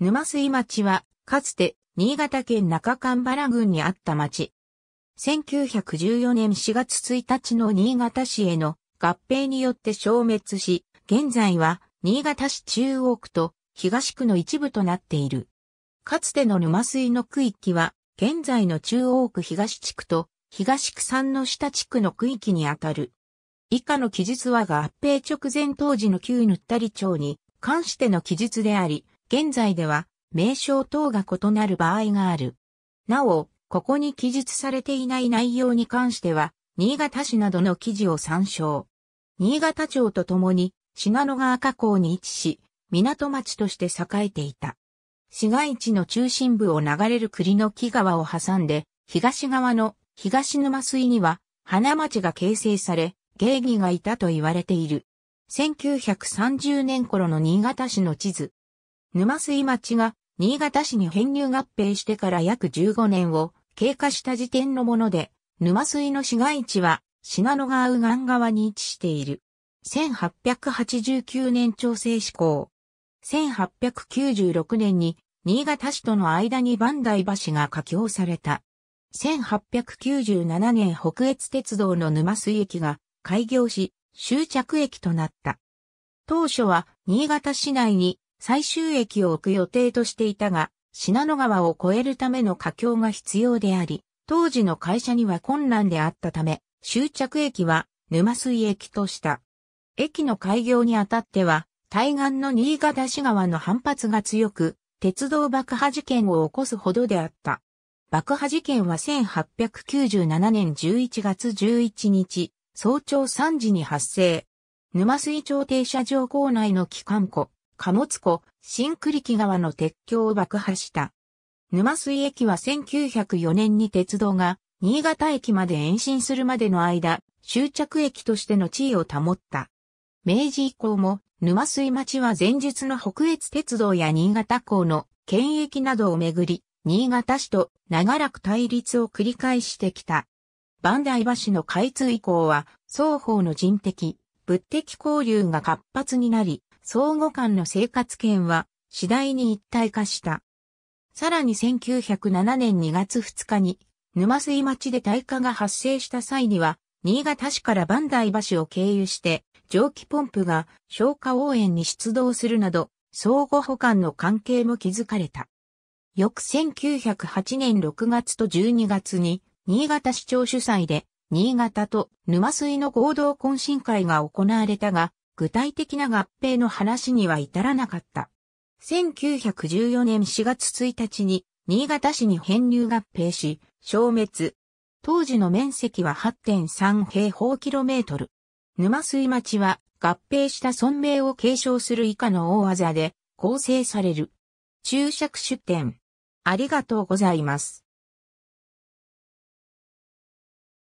沼水町は、かつて、新潟県中間原郡にあった町。1914年4月1日の新潟市への合併によって消滅し、現在は、新潟市中央区と東区の一部となっている。かつての沼水の区域は、現在の中央区東地区と東区山の下地区の区域にあたる。以下の記述は合併直前当時の旧塗ったり町に関しての記述であり、現在では名称等が異なる場合がある。なお、ここに記述されていない内容に関しては、新潟市などの記事を参照。新潟町とともに、信濃川河口に位置し、港町として栄えていた。市街地の中心部を流れる栗の木川を挟んで、東側の東沼水には花町が形成され、芸妓がいたと言われている。1930年頃の新潟市の地図、沼水町が新潟市に編入合併してから約15年を経過した時点のもので、沼水の市街地は信濃川右岸側に位置している。1889年調整施行。1896年に新潟市との間に万代橋が架橋された。1897年北越鉄道の沼水駅が開業し、終着駅となった。当初は新潟市内に最終駅を置く予定としていたが、信濃川を越えるための架橋が必要であり、当時の会社には困難であったため、終着駅は沼水駅とした。駅の開業にあたっては、対岸の新潟市側の反発が強く、鉄道爆破事件を起こすほどであった。爆破事件は1897年11月11日、早朝3時に発生。沼水町停車場構内の機関庫、貨物庫、新栗木川の鉄橋を爆破した。沼水駅は1904年に鉄道が新潟駅まで延伸するまでの間、終着駅としての地位を保った。明治以降も沼水町は前述の北越鉄道や新潟港の県駅などをめぐり、新潟市と長らく対立を繰り返してきた。万代橋の開通以降は、双方の人的、物的交流が活発になり、相互間の生活圏は次第に一体化した。さらに1907年2月2日に沼水町で大火が発生した際には、新潟市から万代橋を経由して、蒸気ポンプが消火応援に出動するなど、相互補完の関係も築かれた。翌1908年6月と12月に、新潟市長主催で、新潟と沼水の合同懇親会が行われたが、具体的な合併の話には至らなかった。1914年4月1日に新潟市に編入合併し、消滅。当時の面積は8.3平方キロメートル。沼水町は合併した村名を継承する以下の大技で構成される。注釈出典。ありがとうございます。